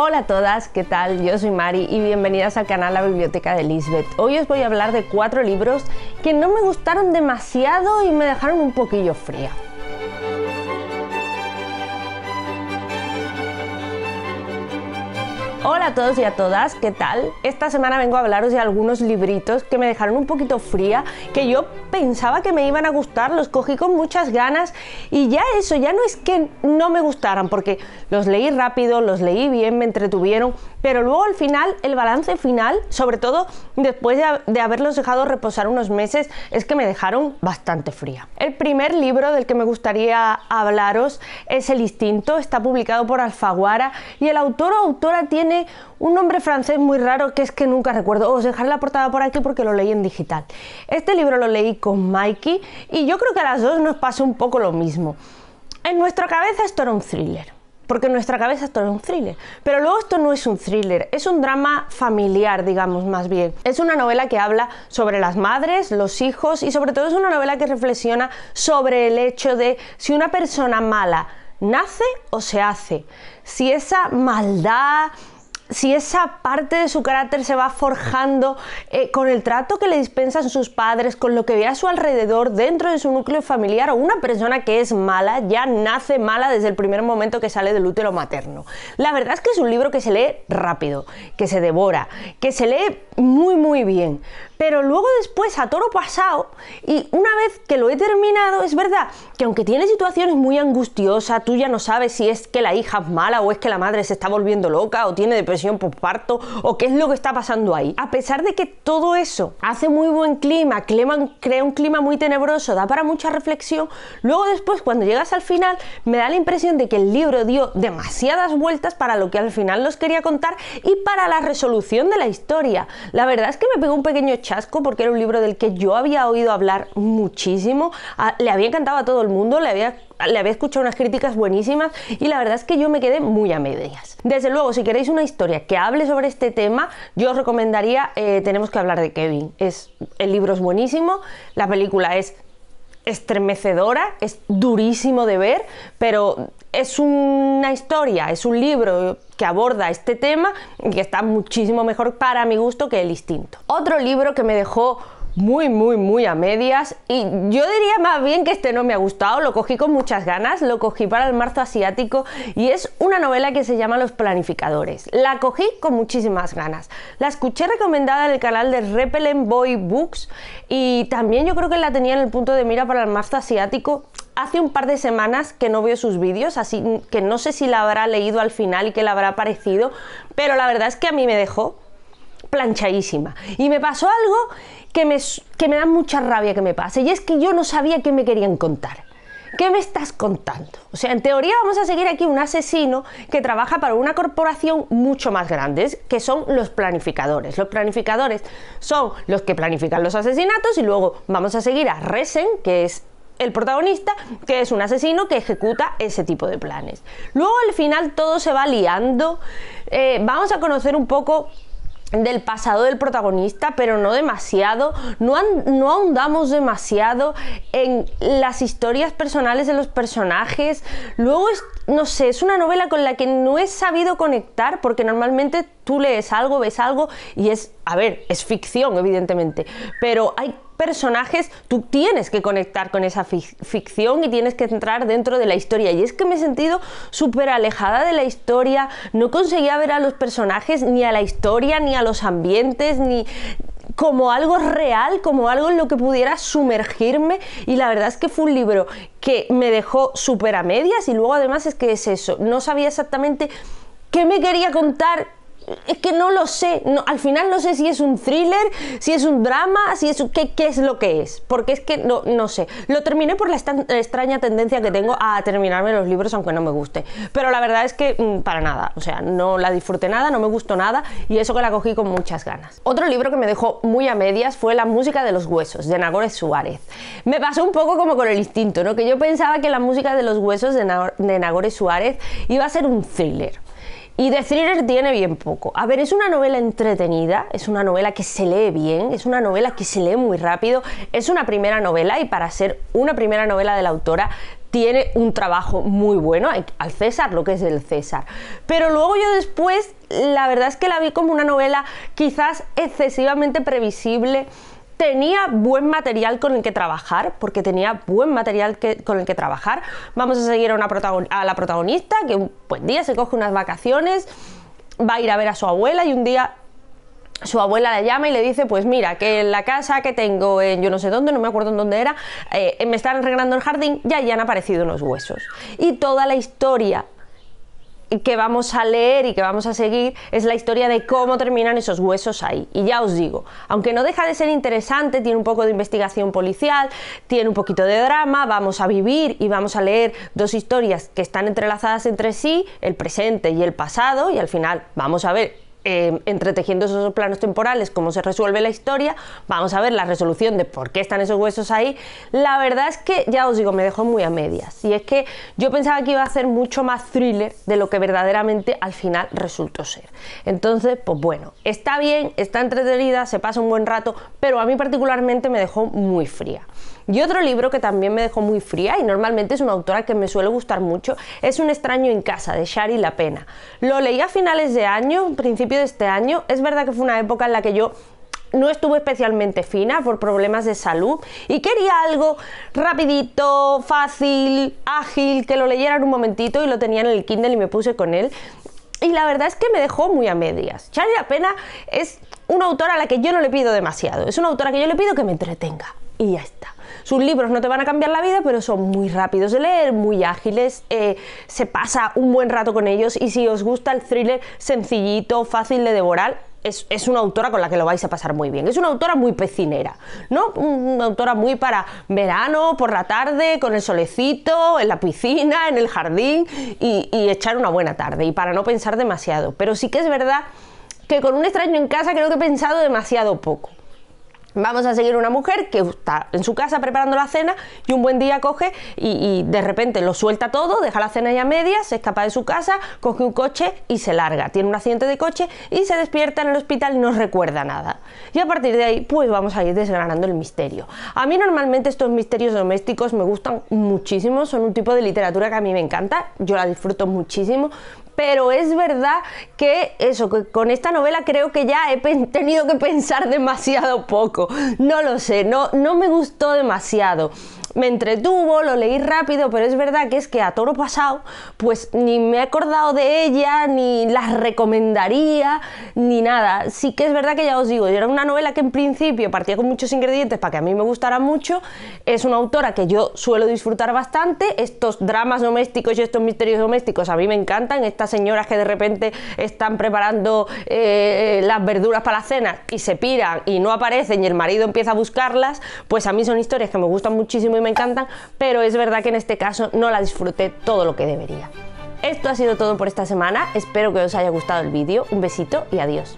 Hola a todas, ¿qué tal? Yo soy Mari y bienvenidas al canal La Biblioteca de Lisbeth. Hoy os voy a hablar de cuatro libros que no me gustaron demasiado y me dejaron un poquillo fría. Hola a todos y a todas, ¿qué tal? Esta semana vengo a hablaros de algunos libritos que me dejaron un poquito fría, que yo pensaba que me iban a gustar, los cogí con muchas ganas y ya eso, ya no es que no me gustaran, porque los leí rápido, los leí bien, me entretuvieron, pero luego al final, el balance final, sobre todo después de, haberlos dejado reposar unos meses, es que me dejaron bastante fría. El primer libro del que me gustaría hablaros es El Instinto, está publicado por Alfaguara y el autor o autora tiene un nombre francés muy raro que es que nunca recuerdo. Os dejaré la portada por aquí porque lo leí en digital. Este libro lo leí con Mikey y yo creo que a las dos nos pasa un poco lo mismo. En nuestra cabeza esto era un thriller porque en nuestra cabeza esto era un thriller. Pero luego esto no es un thriller, es un drama familiar, digamos más bien. Es una novela que habla sobre las madres, los hijos y sobre todo es una novela que reflexiona sobre el hecho de si una persona mala nace o se hace. Si esa maldad si esa parte de su carácter se va forjando eh, con el trato que le dispensan sus padres, con lo que ve a su alrededor dentro de su núcleo familiar o una persona que es mala, ya nace mala desde el primer momento que sale del útero materno. La verdad es que es un libro que se lee rápido, que se devora, que se lee muy muy bien, pero luego después a toro pasado y una vez que lo he terminado, es verdad que aunque tiene situaciones muy angustiosas, tú ya no sabes si es que la hija es mala o es que la madre se está volviendo loca o tiene depresión parto o qué es lo que está pasando ahí. A pesar de que todo eso hace muy buen clima, crea un clima muy tenebroso, da para mucha reflexión, luego después cuando llegas al final me da la impresión de que el libro dio demasiadas vueltas para lo que al final los quería contar y para la resolución de la historia. La verdad es que me pegó un pequeño chat porque era un libro del que yo había oído hablar muchísimo, ah, le había encantado a todo el mundo, le había, le había escuchado unas críticas buenísimas y la verdad es que yo me quedé muy a medias. Desde luego, si queréis una historia que hable sobre este tema, yo os recomendaría eh, Tenemos que hablar de Kevin. Es, el libro es buenísimo, la película es estremecedora, es durísimo de ver, pero es una historia, es un libro que aborda este tema y que está muchísimo mejor para mi gusto que El Instinto. Otro libro que me dejó muy, muy, muy a medias. Y yo diría más bien que este no me ha gustado, lo cogí con muchas ganas, lo cogí para el marzo asiático y es una novela que se llama Los Planificadores. La cogí con muchísimas ganas. La escuché recomendada en el canal de Repelent Boy Books y también yo creo que la tenía en el punto de mira para el marzo asiático. Hace un par de semanas que no veo sus vídeos, así que no sé si la habrá leído al final y que le habrá parecido, pero la verdad es que a mí me dejó planchadísima. Y me pasó algo que me, que me da mucha rabia que me pase, y es que yo no sabía qué me querían contar. ¿Qué me estás contando? O sea, en teoría vamos a seguir aquí un asesino que trabaja para una corporación mucho más grande, que son los planificadores. Los planificadores son los que planifican los asesinatos y luego vamos a seguir a Resen, que es el protagonista, que es un asesino que ejecuta ese tipo de planes. Luego al final todo se va liando. Eh, vamos a conocer un poco del pasado del protagonista, pero no demasiado, no, no, ahondamos demasiado en las historias personales de los personajes, luego es no sé, es una novela con la que no he sabido conectar porque normalmente tú lees algo, ves algo y es, a ver, es ficción evidentemente, pero hay personajes, tú tienes que conectar con esa ficción y tienes que entrar dentro de la historia. Y es que me he sentido súper alejada de la historia, no conseguía ver a los personajes, ni a la historia, ni a los ambientes, ni como algo real, como algo en lo que pudiera sumergirme y la verdad es que fue un libro que me dejó súper a medias y luego además es que es eso, no sabía exactamente qué me quería contar, es que no lo sé. al final no sé si es un thriller, si es un drama, si es qué, es lo que es. Porque es que no, no sé. Lo terminé por la extraña tendencia que tengo a terminarme los libros aunque no me guste. Pero la verdad es que mm, para nada. O sea, no la disfruté nada, no me gustó nada y eso que la cogí con muchas ganas. Otro libro que me dejó muy a medias fue La música de los huesos de Nagore Suárez. Me pasó un poco como con el instinto, ¿no? Que yo pensaba que la música de los huesos de, Nagore Suárez iba a ser un thriller. Y de thriller tiene bien poco. A ver, es una novela entretenida, es una novela que se lee bien, es una novela que se lee muy rápido, es una primera novela y para ser una primera novela de la autora tiene un trabajo muy bueno, al César lo que es el César. Pero luego yo después, la verdad es que la vi como una novela quizás excesivamente previsible tenía buen material con el que trabajar, porque tenía buen material con el que trabajar. Vamos a seguir a, una a la protagonista que un buen día se coge unas vacaciones, va a ir a ver a su abuela y un día su abuela la llama y le dice, pues mira, que en la casa que tengo en yo no sé dónde, no me acuerdo en dónde era, eh, me están arreglando el jardín, ya, ya han aparecido unos huesos. Y toda la historia que vamos a leer y que vamos a seguir es la historia de cómo terminan esos huesos ahí. Y ya os digo, aunque no deja de ser interesante, tiene un poco de investigación policial, tiene un poquito de drama, vamos a vivir y vamos a leer dos historias que están entrelazadas entre sí, el presente y el pasado, y al final vamos a ver Em, entretejiendo esos planos temporales, cómo se resuelve la historia, vamos a ver la resolución de por qué están esos huesos ahí. La verdad es que, ya os digo, me dejó muy a medias. Y es que yo pensaba que iba a ser mucho más thriller de lo que verdaderamente al final resultó ser. Entonces, pues bueno, está bien, está entretenida, se pasa un buen rato, pero a mí particularmente me dejó muy fría. Y otro libro que también me dejó muy fría, y normalmente es una autora que me suele gustar mucho, es Un extraño en casa, de Shari La Pena. Lo leí a finales de año, principio de este año. Es verdad que fue una época en la que yo no estuve especialmente fina por problemas de salud y quería algo rapidito, fácil, ágil, que lo leyeran un momentito y lo tenían en el Kindle y me puse con él. Y la verdad es que me dejó muy a medias. Charlie Pena es una autora a la que yo no le pido demasiado. Es una autora que yo le pido que me entretenga. Y ya está. Sus libros no te van a cambiar la vida, pero son muy rápidos de leer, muy ágiles, eh, se pasa un buen rato con ellos y si os gusta el thriller sencillito, fácil de devorar, es, una autora con la que lo vais a pasar muy bien. Es una autora muy pecinera, ¿no? Una autora muy para verano, por la tarde, con el solecito, en la piscina, en el jardín y echar una buena tarde y para no pensar demasiado. Pero sí que es verdad que con un extraño en casa creo que he pensado demasiado poco. Vamos a seguir una mujer que está en su casa preparando la cena y un buen día coge y, de repente lo suelta todo, deja la cena ya media, se escapa de su casa, coge un coche y se larga. Tiene un accidente de coche y se despierta en el hospital y no recuerda nada. Y a partir de ahí, pues vamos a ir desgranando el misterio. A mí normalmente estos misterios domésticos me gustan muchísimo, son un tipo de literatura que a mí me encanta, yo la disfruto muchísimo, pero es verdad que eso, que con esta novela creo que ya he tenido que pensar demasiado poco. No lo sé, no, no me gustó demasiado me entretuvo, lo leí rápido, pero es verdad que es que a toro pasado, pues ni me he acordado de ella, ni las recomendaría, ni nada. Sí que es verdad que ya os digo, era una novela que en principio partía con muchos ingredientes para que a mí me gustara mucho. Es una autora que yo suelo disfrutar bastante. Estos dramas domésticos y estos misterios domésticos a mí me encantan. Estas señoras que de repente están preparando eh, eh, las verduras para la cena y se piran y no aparecen y el marido empieza a buscarlas, pues a mí son historias que me gustan muchísimo me encantan, pero es verdad que en este caso no la disfruté todo lo que debería. Esto ha sido todo por esta semana, espero que os haya gustado el vídeo, un besito y adiós.